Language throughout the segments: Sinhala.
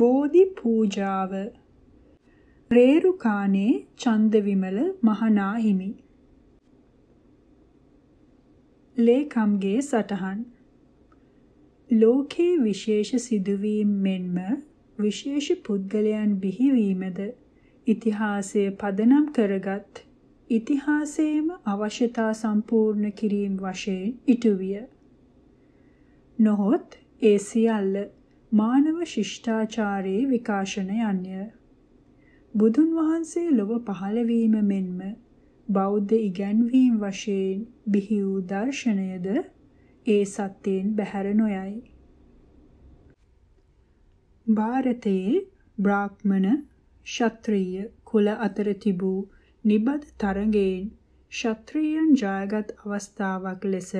බෝධි පූජාව රේරුකානේ චන්දවිමල මහනාහිමි ලේකම්ගේ සටහන් ලෝකේ විශේෂ සිදුවීම් මෙන්ම විශේෂ පුද්ගලයන් බිහිවීමද ඉතිහාසය පදනම් කරගත් ඉතිහාසයේම අවශ්‍යතා සම්පූර්ණ කිරීම වශයෙන් ඉටුවිය. නොහොත් ඒ සියල්ල මානව ශිෂ්ටාචාරයේ විකාශනයන්ය. බුදුන් වහන්සේ ලොව පහළ වීම මෙන්ම බෞද්ධ ඉගැන්වීම් වශයෙන් බිහි වූ දර්ශනයද ඒ සත්‍යයෙන් බැහැර නොයයි. ಭಾರತයේ බ්‍රාහ්මණ, ශත්‍රීය කුල අතර තිබූ නිබඳ තරඟයෙන් ශත්‍රීයන් ජයගත් අවස්ථාවක් ලෙස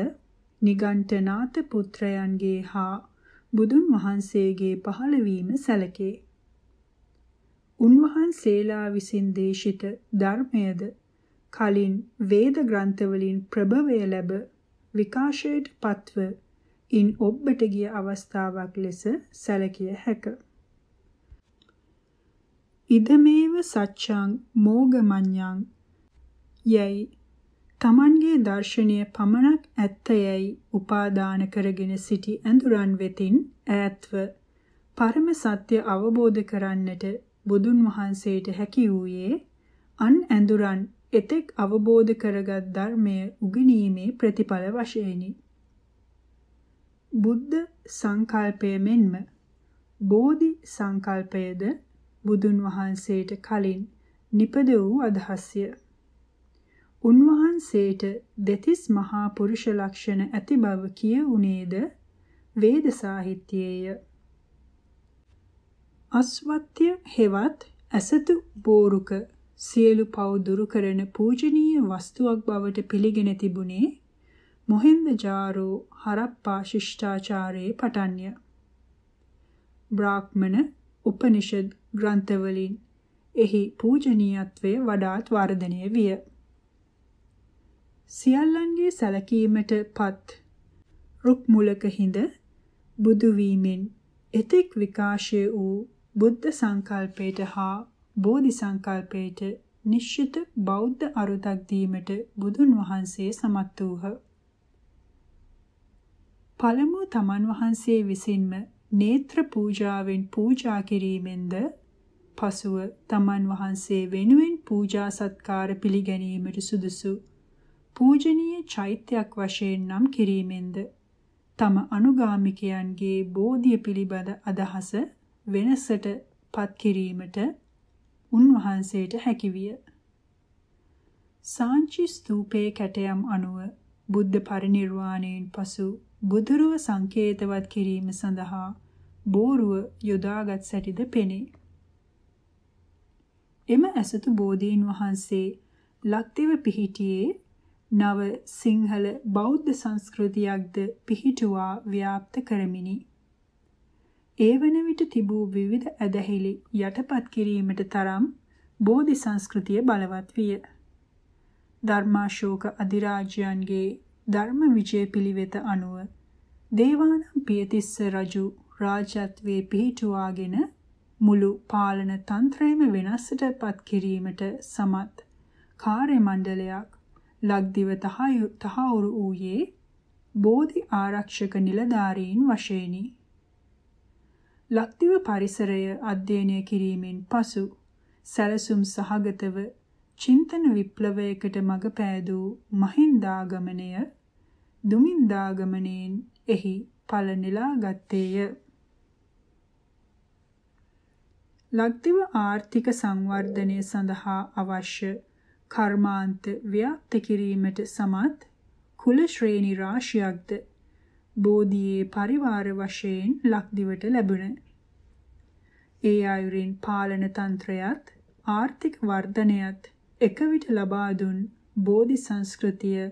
නිගණ්ඨනාත පුත්‍රයන්ගේ හා බුදුන් වහන්සේගේ පහළවීම සැලකේ. උන්වහන්සේලා විසින් දේශිත ධර්මයද කලින් වේද ග්‍රන්ථවලින් ප්‍රභවය ලැබ විකාශයට පත්ව ඉන් ඔබ්බට ගිය අවස්ථාවක් ලෙස සැලකිය හැකිය. ඉදමේව සච්ඡං මෝගමඤ්ඤං යයි තමන්ගේ දර්ශනය පමණක් ඇත්තයයි උපාදාන කරගෙන සිටි ඇඳුරන් වෙතින් ඈත්ව පරම සත්‍ය අවබෝධ කරන්නට බුදුන් වහන්සේට හැකි වූයේ අන් ඇඳුරන් එතෙක් අවබෝධ කරගත් ධර්මය උගනීමේ ප්‍රතිඵල වශයෙනි. බුද්ධ සංකල්පය මෙන්ම බෝධි සංකල්පයද බුදුන් වහන්සේට කලින් නිපද වූ අදහස්ය. උන්වහන්සේට දෙතිස් මහා පුරුෂ ලක්ෂණ ඇති බව කියුණේද වේද සාහිත්‍යයේය. අස්වත්‍ය හෙවත් ඇසතු බෝරුක සියලු පව් දුරු කරන පූජනීය වස්තුවක් බවට පිළිගෙන තිබුණේ මොහෙන්දජාරෝ හරප්පා ශිෂ්ටාචාරයේ පටන්ය. බ්‍රාහ්මණ උපනිෂද් ග්‍රන්ථවලින් එහි පූජනීයත්වය වඩාත් වර්ධනය විය. සියල්ලන්ගේ සැලකීමට පත් රුක් මුලක හිඳ බුදු වීමෙන් එතෙක් විකාශය වූ බුද්ධ සංකල්පයට හා බෝධි සංකල්පයට නිශ්චිත බෞද්ධ අරුතක් දීමට බුදුන් වහන්සේ සමත් වූහ. පළමුව තමන් වහන්සේ විසින්ම නේත්‍ර පූජාවෙන් පූජා කිරීමෙන්ද පසුව තමන් වහන්සේ වෙනුවෙන් පූජා සත්කාර පිළිගැනීමට සුදුසු පූජනීය චෛත්‍යයක් වශයෙන් නම් කිරීමෙන්ද තම අනුගාමිකයන්ගේ බෝධිය පිළිබඳ අදහස වෙනසට පත් කිරීමට උන්වහන්සේට හැකිවිය. සාංචි ස්තූපේ කැටයම් අනුව බුද්ධ පරිනිර්වාණයෙන් පසු බුදුරුව සංකේතවත් කිරීම සඳහා බෝරුව යොදාගත් සැටිද පෙනේ. එම ඇසතු බෝධීන් වහන්සේ ලක්දිව පිහිටියේ නව සිංහල බෞද්ධ සංස්කෘතියක්ද පිහිටුවා ව්‍යාප්ත කරමිනි. ඒ වන විට තිබූ විවිධ ඇදහිලි යටපත් කිරීමට තරම් බෝධි සංස්කෘතිය බලවත් විය. ධර්මාශෝක අධිරාජයන්ගේ ධර්ම විජය පිළිවෙත අනුව දේවානම් පියතිස්ස රජු රාජත්වයේ පිහිටුවාගෙන මුළු පාලන තන්ත්‍රයම වෙනස්ට පත් කිරීමට සමත් කාර්ය මණ්ඩලයක් ලක්දිව තහවුරු වූයේ බෝධි ආරක්ෂක නිලධාරීන් වශයෙනි. ලක්දිව පරිසරය අධ්‍යයනය කිරීමෙන් පසු සැලසුම් සහගතව චින්තන විප්ලවයකට මඟ පෑදූ මහින්දාගමනය දුමින්දාගමනයෙන් එහි ඵල නෙලාගත්තේය. ලක්දිව ආර්ථික සංවර්ධනය සඳහා අවශ්‍ය කර්මාන්ත ව්‍යාප්ත කිරීමට සමත් කුල ශ්‍රේණි රාශියක්ද බෝධියේ පරිවාර වශයෙන් ලක්දිවට ලැබුණ. ඒ අයුරින් පාලන තන්ත්‍රයත් ආර්ථික වර්ධනයත් එකවිට ලබා දුන් බෝධි සංස්කෘතිය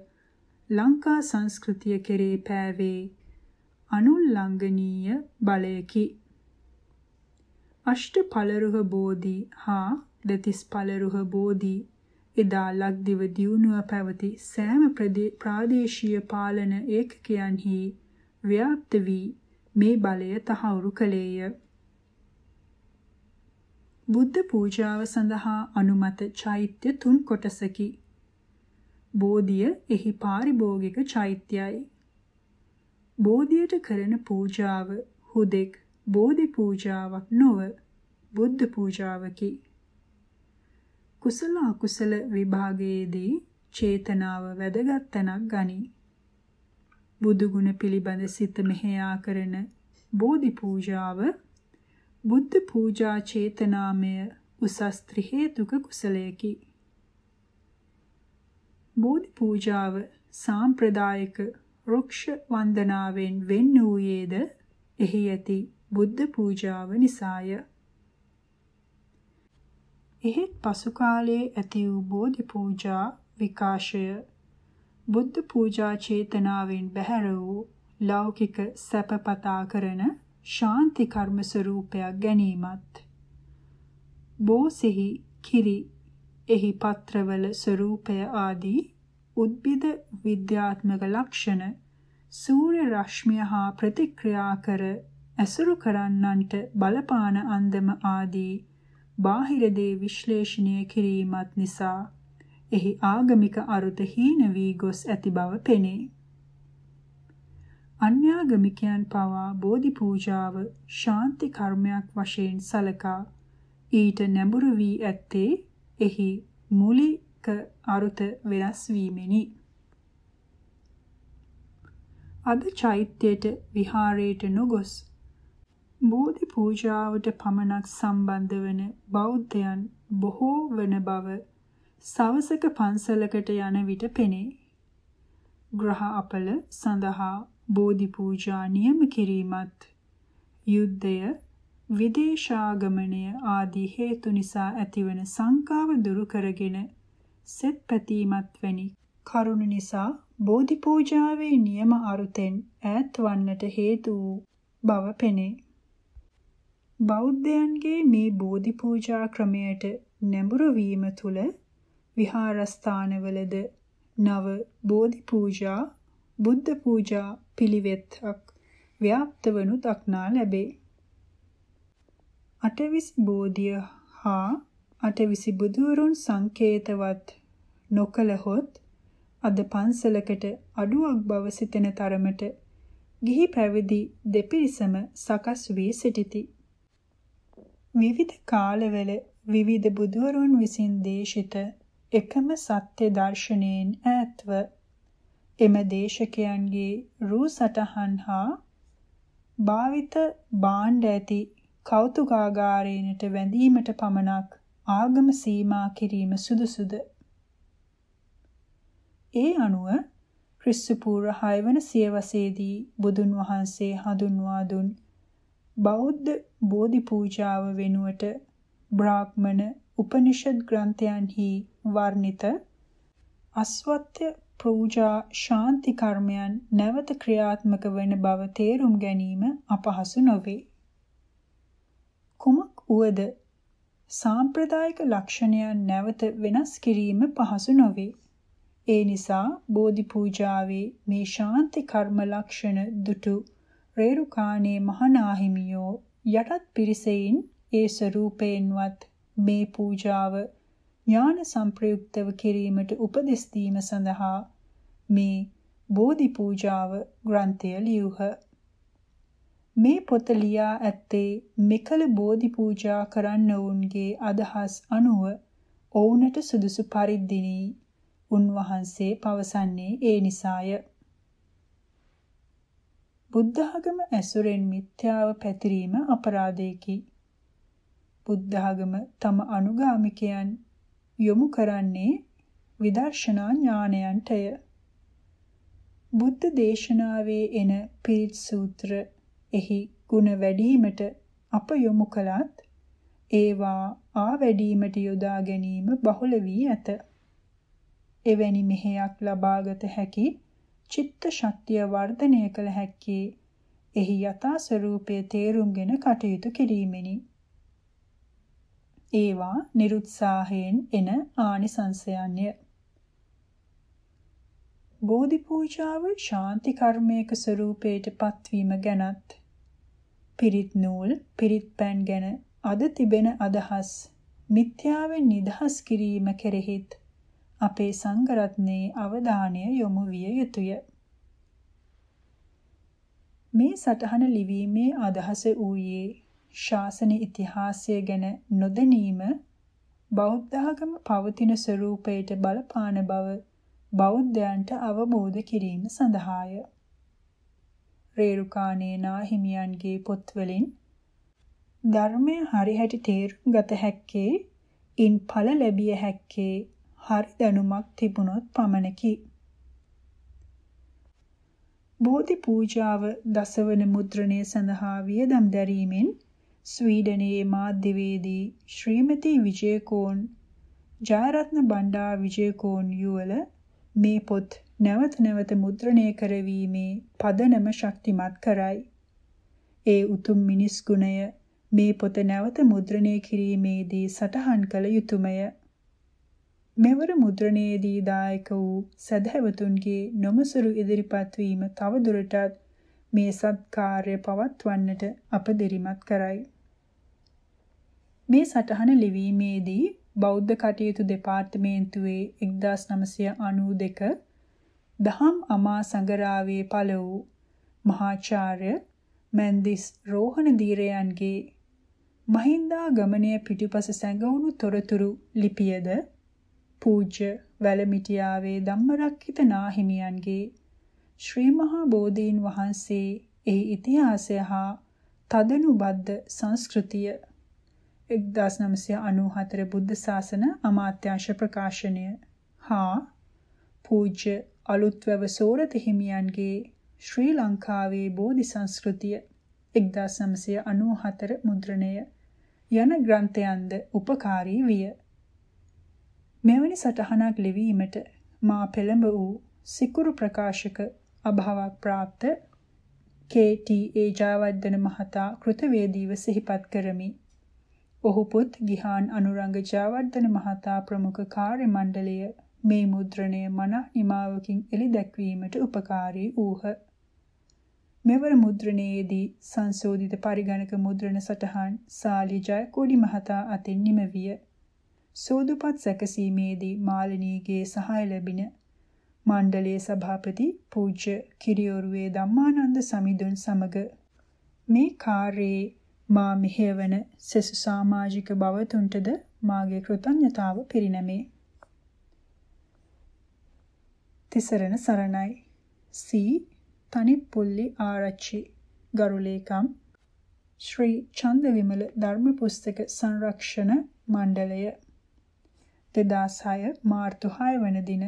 ලංකා සංස්කෘතිය කෙරේ පෑවේ අනුල්ලංඝනීය බලයකි. අෂ්ට පලරුහ බෝධි හා දෙතිස් පලරුහ බෝධි එදා ලක්දිව දියුණුව පැවති සෑම ප්‍රාදේශීය පාලන ඒකකයන්හි ව්‍යාප්ත වී මේ බලය තහවුරු කළේය. බුද්ධ පූජාව සඳහා අනුමත චෛත්‍ය තුන් කොටසකි. බෝධිය එහි පාරිභෝගික චෛත්‍යයි. බෝධියට කරන පූජාව හුදෙක් බෝධි පූජාවක් නොව බුද්ධ පූජාවකි. කුසල අකුසල විභාගයේදී චේතනාව වැදගත් තැනක් ගනී. බුදු ගුණ පිළිබඳ සිත මෙහෙයා කරන බෝධි පූජාව බුද්ධ පූජා චේතනාමය උසස් ත්‍රි හේතුක කුසලයකි. බෝධි පූජාව සාම්ප්‍රදායික රුක්ෂ වන්දනාවෙන් වෙන් වූයේද එහි ඇති බුද්ධ පූජාව නිසාය. එහෙත් පසු කාලයේ ඇති වූ බෝධි පූජා විකාශය බුද්ධ පූජා චේතනාවෙන් බැහැර වූ ලෞකික සැපපතා කරන ශාන්ති කර්ම ස්වરૂපයක් ගැනීමත් බෝසෙහි කිරි එහි පත්‍රවල ස්වરૂපය ආදී උද්භිද විද්‍යාත්මක ලක්ෂණ සූර්ය රශ්මිය හා ප්‍රතික්‍රියා කර ඇසුරු කරන්නන්ට බලපාන අන්දම ආදී බාහිර දේ විශ්ලේෂණය කිරීමත් නිසා එහි ආගමික අරුත හීන වී ගොස් ඇති බව පෙනේ. අන්‍යාගමිකයන් පවා බෝධි පූජාව ශාන්ති කර්මයක් වශයෙන් සලකා ඊට නැඹුරු වී ඇත්තේ එහි මූලික අරුත වෙනස් වීමෙනි. අද චෛත්‍යයට විහාරයට නොගොස් බෝධි පූජාවට පමණක් සම්බන්ධ වන බෞද්ධයන් බොහෝ වන බව සවසක පන්සලකට යන විට පෙනේ. ග්‍රහ අපල සඳහා බෝධි පූජා නියම කිරීමත් යුද්ධය විදේශාගමනය ආදී හේතු නිසා ඇතිවන සංකාව දුරු කරගෙන සෙත් පැතීමත් වැනි කරුණ නිසා බෝධි පූජාවේ නියම අරුතෙන් ඈත් වන්නට හේතු වූ බව පෙනේ. බෞද්ධයන්ගේ මේ බෝධි පූජා ක්‍රමයට නැඹුරු වීම තුළ විහාරස්ථානවලද නව බෝධි පූජා බුද්ධ පූජා පිළිවෙත්ක් ව්‍යාප්ත වනු දක්නා ලැබේ. අටවිස් බෝධිය හා අටවිසි බුදුවරුන් සංකේතවත් නොකලහොත් අද පන්සලකට අඩුවක් බව සිතෙන තරමට ගිහි පැවිදි දෙපිරිසම සකස් වී සිටිති. විවිධ කාලවල විවිධ බුදුවරුන් විසින් දේශිත එකම සත්‍ය දර්ශනයෙන් ඈත්ව එම දේශකයන්ගේ රූ සටහන් හා භාවිත බාණ්ඩ ඇති කෞතුකාගාරයනට වැඳීමට පමණක් ආගම සීමා කිරීම සුදුසුද. ඒ අනුව ක්‍රිස්තු පූර්ව 6 වන සියවසේදී බුදුන් වහන්සේ හඳුන්වා දුන් බෞද්ධ බෝධි පූජාව වෙනුවට බ්‍රාහ්මණ උපනිෂද් ග්‍රන්ථයන්හි වර්ණිත අස්වත්‍ය පූජා ශාන්ති කර්මයන් නැවත ක්‍රියාත්මක වන බව තේරුම් ගැනීම අපහසු නොවේ. කුමක් වුවද සාම්ප්‍රදායික ලක්ෂණයන් නැවත වෙනස් කිරීම පහසු නොවේ. ඒ නිසා බෝධි පූජාවේ මේ ශාන්ති කර්ම ලක්ෂණ දුටු රේරුකාණේ මහනාහිමියෝ යටත් පිරිසෙයින් ඒ ස්වરૂපයෙන්වත් මේ පූජාව ඥාන සංප්‍රයුක්තව කිරීමට උපදෙස් දීම සඳහා මේ බෝධි පූජාව ග්‍රන්ථය ලියුහ. මේ පොත ලියා ඇත්තේ මෙකල බෝධි පූජා කරන්න ඔවුන්ගේ අදහස් අනුව ඔවුන්ට සුදුසු පරිද්දිනි උන්වහන්සේ පවසන්නේ ඒ නිසාය. බුද්ධඝම ඇසුරෙන් මිත්‍යාව පැතිරීම අපරාධයකි. බුද්ධඝම තම අනුගාමිකයන් යොමු කරන්නේ විදර්ශනා ඥානයන්ටය. බුද්ධ දේශනාවේ එන පිරිත් සූත්‍ර එහි ಗುಣ වැඩිවීමට අප යොමු කළත් ඒවා ආවැඩීමට යොදා ගැනීම බහුල වී ඇත. එවැනි මෙහෙයක් ලබාගත හැකි චිත්ත ශක්තිය වර්ධනය කළ හැක්කේ එහි යථා ස්වરૂපය තේරුම්ගෙන කටයුතු කිරීමෙනි. ඒවා නිරුත්සාහයෙන් එන ආනිසංසයන්ය. බෝධි පූජාව ශාන්ති කර්මයක ස්වરૂපයට පත්වීම ගැනත් පිරිත් නූල් පිරිත් පෑන් ගැන අද තිබෙන අදහස් මිත්‍යාවෙන් නිදහස් කිරීම කෙරෙහිත් අපේ සංඝරත්නයේ අවධානය යොමු විය යුතුය. මේ සටහන ලිවීමේ අදහස වූයේ ශාසන ඉතිහාසය ගැන නොදැනීම බෞද්ධාගම පවතින ස්වરૂපයට බලපාන බව බෞද්ධයන්ට අවබෝධ කිරීම සඳහාය. රේරුකාණේ නාහිමියන්ගේ පොත්වලින් ධර්මය හරිහැටි තේරුම් ගත හැක්කේ ඉන් ඵල ලැබිය හැක්කේ හරි දැනුමක් තිබුණොත් පමණකි. බෝධි පූජාව දසවන මුද්‍රණය සඳහා වියදම් දැරීමෙන් ස්වීඩනයේ මාධ්‍යවේදී ශ්‍රීමති විජේකෝන් ජයරත්න බණ්ඩා විජේකෝන් යුවල මේ පොත් නැවත නැවත මුද්‍රණය කරවීමේ පදනම ශක්තිමත් කරයි. ඒ උතුම් මිනිස් ගුණය මේ පොත නැවත මුද්‍රණය කිරීමේදී සටහන් කළ යුතුයමය. මෙවර මුද්‍රණයේදී දායක වූ සදහැවතුන්ගේ නොමසුරු ඉදිරිපත් වීම තවදුරටත් මේ සත්කාර්ය පවත්වන්නට අප දෙරිමත් කරයි. මේ සටහන ලිවීමේදී බෞද්ධ කටයුතු දෙපාර්තමේන්තුවේ 1992 දහම් අමා සංගරාවේ පළ වූ මහාචාර්ය මන්දිස් රෝහණ දීරයන්ගේ මහින්දා ගමනය පිටුපස සැඟවුණු තොරතුරු ලිපියද පූජ්‍ය වැලමිටියාවේ ධම්මරක්කිත නාහිමියන්ගේ ශ්‍රී මහා බෝධීන් වහන්සේ එහි ඉතිහාසය හා තදනුබද්ධ සංස්කෘතිය 1994 බුද්ධ ශාසන අමාත්‍යාංශ ප්‍රකාශනය හා පූජ්‍ය අලුත්වැව සෝරත හිමියන්ගේ ශ්‍රී ලංකාවේ බෝධි සංස්කෘතිය 1994 මුද්‍රණය යන ග්‍රන්ථයන්ද උපකාරී විය. මෙවැනි සටහනක් ලිවීමට මා පෙළඹ වූ සිකුරු ප්‍රකාශක අභාවක් પ્રાપ્ત KT ඒජාවර්ධන මහතා කෘතවේදීව සිහිපත් කරමි. ඔහු පුත් ගිහාන් අනුරංග ජාවර්ධන මහතා ප්‍රමුඛ කාර්ය මණ්ඩලය මේ මුද්‍රණය මන නිමාවකින් එලි දැක්වීමට උපකාරී වූහ. මෙවර මුද්‍රණයේදී සංශෝධිත පරිගණක මුද්‍රණ සටහන් සාලි ජයකොඩි මහතා අතින් නිමවිය. සූදුපත් සැකසීමේදී මාලිනීගේ සහාය ලැබින මණ්ඩලයේ සභාපති පූජ්‍ය කිරියොරුවේ ධම්මානන්ද සමිඳුන් සමග මේ කාර්යයේ මා මෙහෙවන සෙසු සමාජික බවතුන්ටද මාගේ කෘතඥතාව පිරිනැමේ. තිසරණ සරණයි. සී තනිපුල්ලි ආරච්චි ගරුලේකම් ශ්‍රී චන්දවිමල ධර්ම පුස්තක සංරක්ෂණ මණ්ඩලය 2006 මාර්තු 6 වන දින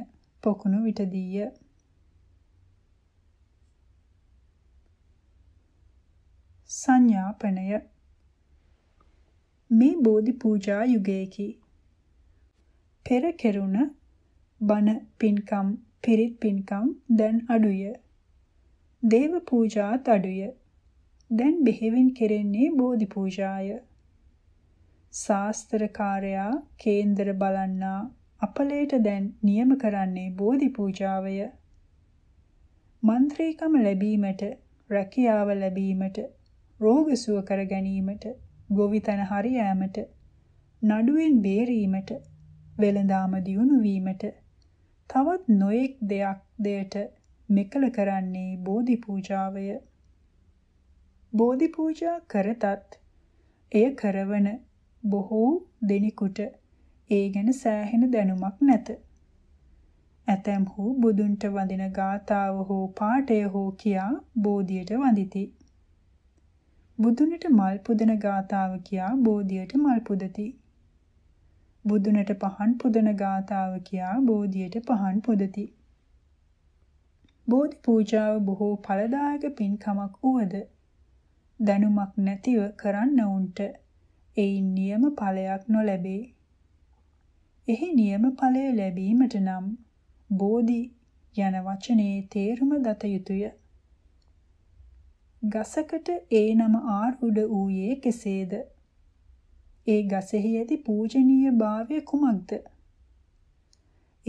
පොකුණු විටදීය. සංඥාපණය මේ බෝධි පූජා යුගයේකි. පෙර කෙරුණ බණ පින්කම් පිරිත් පින්කම් දැන් අඩුය. දේව පූජාත් අඩුය. දැන් බෙහෙවින් කෙරෙන්නේ බෝධි පූජාය. ශාස්ත්‍රකාරයා කේන්දර බලන්නා අපලයට දැන් නියම කරන්නේ බෝධි පූජාවය. මන්ත්‍රීකම ලැබීමට, රැකියාව ලැබීමට, රෝග සුව කර ගැනීමට, ගොවිතැන හරියෑමට, නඩුවෙන් බේරීමට, වෙළඳාම දියුණු වීමට, තවත් නොඑක් දෙයක් දෙයට මෙකල කරන්නේ බෝධි පූජාවය. බෝධි පූජා කරතත් එය කරවන බොහෝ දෙනෙකුට ඒ ගැන සෑහෙන දැනුමක් නැත. ඇතැම්හු බුදුන්ට වඳින ගාතාව හෝ පාඨය හෝ කියා බෝධියට වඳಿತಿ. බුදුනට මල් පුදන ගාතාව කියා බෝධියට මල් පුදති. බුදුනට පහන් පුදන ගාතාව කියා බෝධියට පහන් පුදති. බෝධි පූජාව බොහෝ ඵලදායක පින්කමක් වුවද දැනුමක් නැතිව කරන්නවුන්ට එයින් නියම ඵලයක් නොලැබේ. එහි නියම ඵලය ලැබීමට නම් බෝධි යන වචනේ තේරුම දත යුතුය. ගසකට ඒ නම ආරුඩ ඌයේ කෙසේද? ඒ ගසෙහි ඇති පූජනීය භාවය කුමක්ද?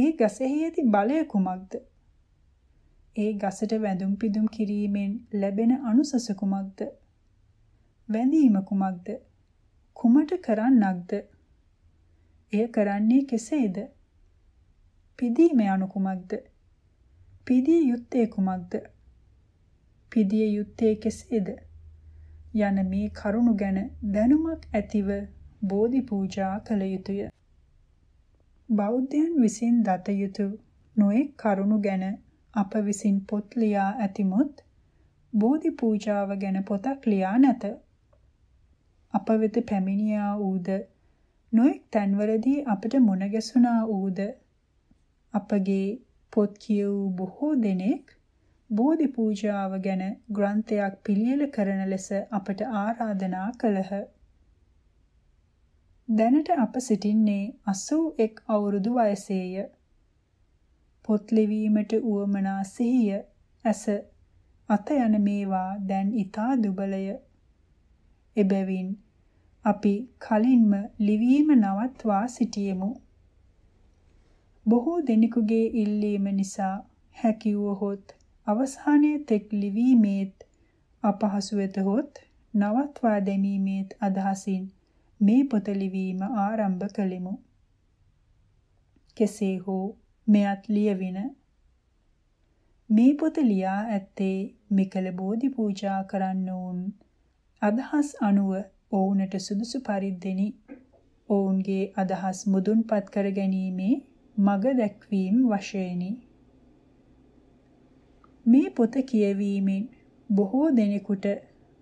ඒ ගසෙහි ඇති බලය කුමක්ද? ඒ ගසට වැඳුම් පිදුම් කිරීමෙන් ලැබෙන අනුසස කුමක්ද? වැඳීම කුමක්ද? කුමට කරන්නක්ද? එය කරන්නේ කෙසේද? පිදීම යනු කුමක්ද? පිදිය යුත්තේ කුමක්ද? පිදිය යුත්තේ කෙසේද? යන මේ කරුණු ගැන දැනුමක් ඇතිව බෝධි පූජා කළ යුතුය. බෞද්ධයන් විසින් දත යුතු නොඑක් කරුණු ගැන අප විසින් පොත් ලියා ඇතිමුත් බෝධි පූජාව ගැන පොතක් ලියා නැත. අප වෙත පැමිණියා වූද නොඑක් තැන්වලදී අපට මුණ ගැසුණා වූද අපගේ පොත් කියවූ බොහෝ දෙනෙක් බෝධි පූජාව ගැන ග්‍රන්ථයක් පිළියෙල කරන ලෙස අපට ආරාධනා කළහ. දැනට අප සිටින්නේ 81 අවුරුදු වයසේය. පොත් ලිවීමට උවමනා සිහිය ඇස අත යන මේවා දැන් ඊතා දුබලය. එබැවින් අපි කලින්ම ලිවීම නවත්වා සිටියෙමු. බොහෝ දෙනෙකුගේ ඉල්ලීම නිසා හැකියවොත් අවසානයේ තෙක් ලිවීමේත් අපහසු වෙතහොත් නවත්වා දැමීමේත් අදහසින් මේ පොත ලිවීම ආරම්භ කළෙමු. කෙසේ හෝ මෙයත් ලියවින මේ පොත ලියා ඇත්තේ මෙකල බෝධි පූජා කරන්න වුන් අදහස් අනුව ඔවුන්ට සුදුසු පරිද්දෙනි ඔවුන්ගේ අදහස් මුදුන්පත් කර ගැනීමේ මග දැක්වීම වශයෙන්ි මේ පොත කියවීමෙන් බොහෝ දෙනෙකුට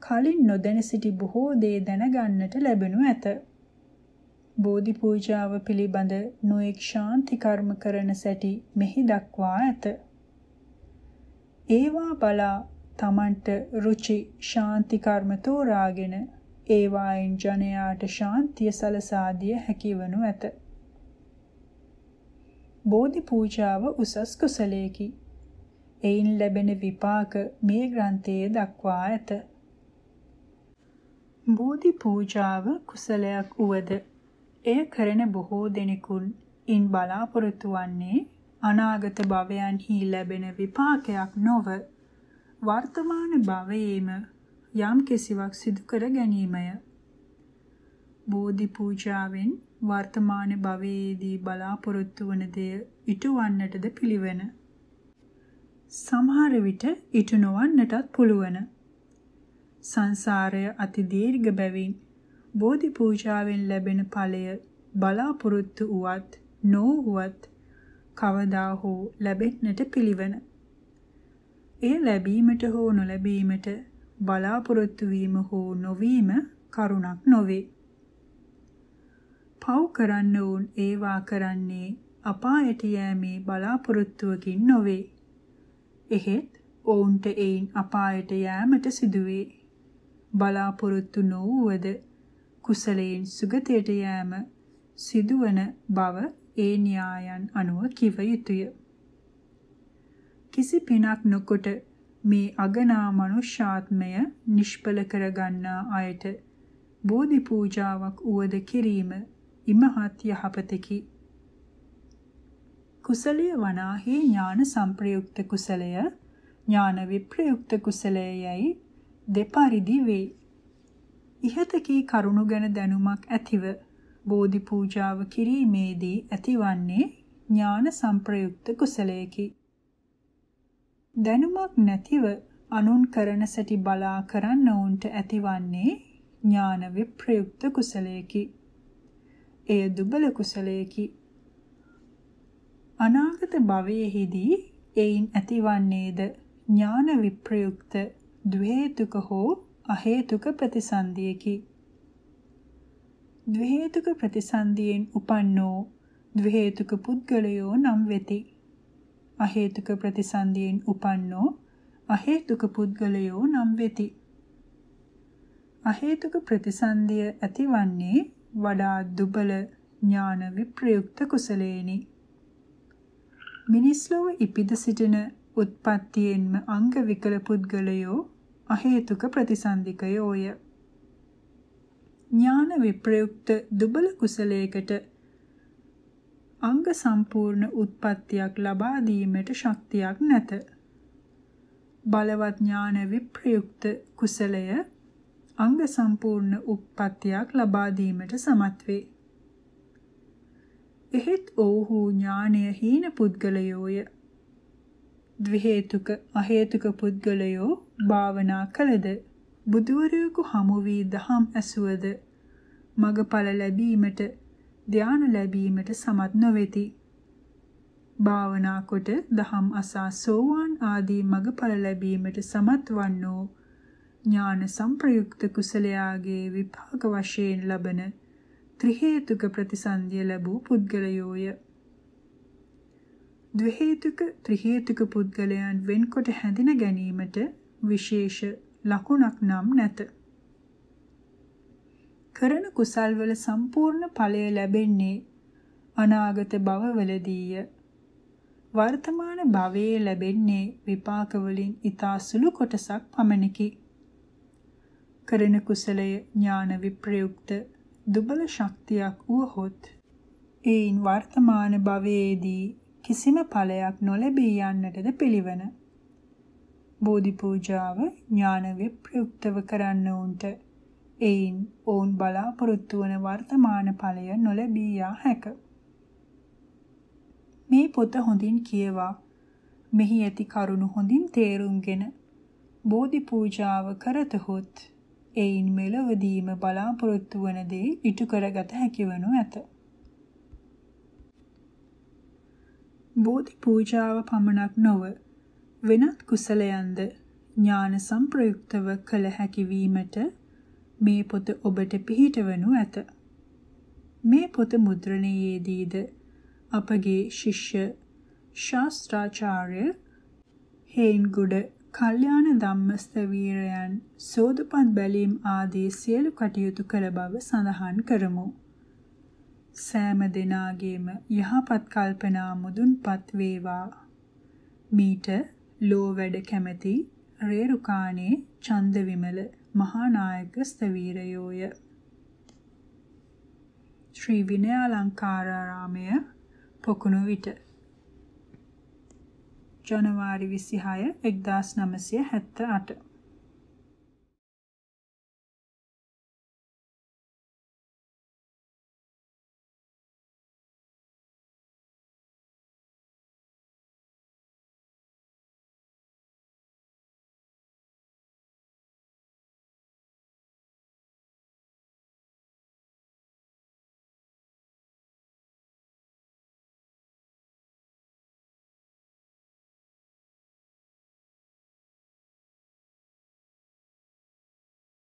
කලින් නොදැන සිටි බොහෝ දේ දැනගන්නට ලැබෙනු ඇත. බෝධි පූජාව පිළිබඳ නොඑක් ශාන්ති කර්ම කරන සැටි මෙහි දක්වා ඇත. ඒවා බලා තමන්ට රුචි ශාන්ති කර්ම තෝරාගෙන ඒවායින් ජනයාට ශාන්තිය සලසාදිය හැකිවනු ඇත. බෝධි පූජාව උසස් කුසලයේකි. එයින් ලැබෙන විපාක මේ ග්‍රන්ථයේ දක්වා ඇත. බෝධි පූජාව කුසලයක් උවද එය කරන බොහෝ දෙනෙකුන් ඉන් බලාපොරොත්තු වන්නේ අනාගත භවයන්හි ලැබෙන විපාකයක් නොවේ වර්තමාන භවයේම යම් කිසිවක් සිදු කර ගැනීමය. බෝධි පූජාවෙන් වර්තමාන භවයේදී බලාපොරොත්තු වන දෙය ඉටුවන්නටද පිළිවෙන. සමහර විට ඉටු නොවන්නටත් පුළුවන්. සංසාරය අති දීර්ඝ බැවින් බෝධි පූජාවෙන් ලැබෙන ඵලය බලාපොරොත්තු වුවත් නොවුවත් කවදා හෝ ලැබෙන්නට පිළිවෙන. එය ලැබීමට හෝ නොලැබීමට බලාපොරොත්තු වීම හෝ නොවීම කරුණක් නොවේ. පව් කරන්න ඕන් ඒවා කරන්නේ අපායට යෑමේ බලාපොරොත්තුවකින් නොවේ. එහෙත් ඔවුන්ට එයින් අපායට යෑමට සිදුවේ. බලාපොරොත්තු නොවුවද කුසලයෙන් සුගතයට යෑම සිදුවන බව ඒ න්‍යායන් අනුව කිව යුතුය. කිසි පිනක් නොකොට මේ අගනා මනුෂ්‍යාත්මය නිෂ්පල කරගන්නා අයට බෝධි පූජාවක් උවද කිරීම ඉමහත් යහපතකි. කුසලය වනාහි ඥාන සම්ප්‍රයුක්ත කුසලය ඥාන විප්‍රයුක්ත කුසලයයි දෙපරිදි වේ. ඉහතකී කරුණු ගැන දැනුමක් ඇතිව බෝධි පූජාව කිරීමේදී ඇතිවන්නේ ඥාන සම්ප්‍රයුක්ත කුසලයකි. දැනුමක් නැතිව අනුන් කරන සැටි බලා කරන්න උන්ට ඇතිවන්නේ ඥාන විප්‍රයුක්ත කුසලයේකි. එය දුබල කුසලයේකි. අනාගත භවයේදී එයින් ඇතිවන්නේද ඥාන විප්‍රයුක්ත ද්වේතුක හෝ අහේතුක ප්‍රතිසන්දියකි. ද්වේතුක ප්‍රතිසන්දියෙන් උපන්නෝ ද්වේතුක පුද්ගලයෝ නම් වෙති. අහේතුක ප්‍රතිසන්දියෙන් උපන්නෝ අහේතුක පුද්ගලයෝ නම් වෙති. අහේතුක ප්‍රතිසන්දිය ඇතිවන්නේ වඩා දුබල ඥාන විප්‍රයුක්ත කුසලේනි. මිනිස් ලොව ඉපිද සිටින උත්පත්තියෙන්ම අංග විකල පුද්ගලයෝ අහේතුක ප්‍රතිසන්දිකයෝය. ඥාන විප්‍රයුක්ත දුබල කුසලයකට අංග සම්පූර්ණ උත්පත්තියක් ලබා දීමට ශක්තියක් නැත. බලවත් ඥාන විප්‍රයුක්ත කුසලය අංග සම්පූර්ණ උත්පත්තියක් ලබා දීමට සමත් වේ. එහෙත් ඕහු ඥානය හීන පුද්ගලයෝය ද්විහේතුක අහේතුක පුද්ගලයෝ භාවනා කළද බුදුවරයෙකු හමු වී දහම් ඇසුවද මගඵල ලැබීමට ධානය ලැබීමට සමත් නොවේති. භාවනා කොට දහම් අසා සෝවාන් ආදී මගඵල ලැබීමට සමත් වන්නෝ ඥාන සංප්‍රයුක්ත කුසලයාගේ විපාක වශයෙන් ලබන ත්‍රි හේතුක ප්‍රතිසන්දිය ලැබූ පුද්ගලයෝය. ද්වි හේතුක ත්‍රි හේතුක පුද්ගලයන් වෙන්කොට හැඳින ගැනීමට විශේෂ ලකුණක් නම් නැත. කරන කුසල්වල සම්පූර්ණ ඵලය ලැබෙන්නේ අනාගත භවවලදීය. වර්තමාන භවයේ ලැබෙන්නේ විපාක වලින් ඊතා සුළු කොටසක් පමණකි. කරන කුසලය ඥාන විප්‍රයුක්ත දුබල ශක්තියක් වූහොත් ඒයින් වර්තමාන භවයේදී කිසිම ඵලයක් නොලැබී යන්නටද පිළිවන. බෝධි පූජාව ඥාන විප්‍රයුක්තව කරන්නවුන්ට එයින් ඔවුන් බලාපොරොත්තු වන වර්තමාන ඵලය නොලැබී යා හැක. මේ පොත හොඳින් කියවා මෙහි ඇති කරුණු හොඳින් තේරුම්ගෙන බෝධි පූජාව කරතහොත් එයින් මෙලවදීම බලාපොරොත්තු වන දේ ඉටු කරගත හැකිවනු ඇත. බෝධි පූජාව පමණක් නොව වෙනත් කුසලයන්ද ඥාන සම්ප්‍රයුක්තව කළ හැකි වීමට මේ පොත ඔබට පිහිටවනු ඇත. මේ පොත මුද්‍රණයේදීද අපගේ ශිෂ්‍ය ශාස්ත්‍රාචාර්ය හේන්ගුඩ කල්යාණ ධම්මස්තවීරයන් සෝදුපත් බැලීම් ආදී සියලු කටයුතු කළ බව සඳහන් කරමු. සෑම දිනාගේම යහපත් කල්පනා මුදුන්පත් වේවා. මීට ලෝ වැඩ කැමැති රේරුකාණේ චන්දවිමල මහානායක ස්තවීරයෝය. ශ්‍රී විනය අලංකාරාරාමය පොකුණු විට ජනවාරි 26 1978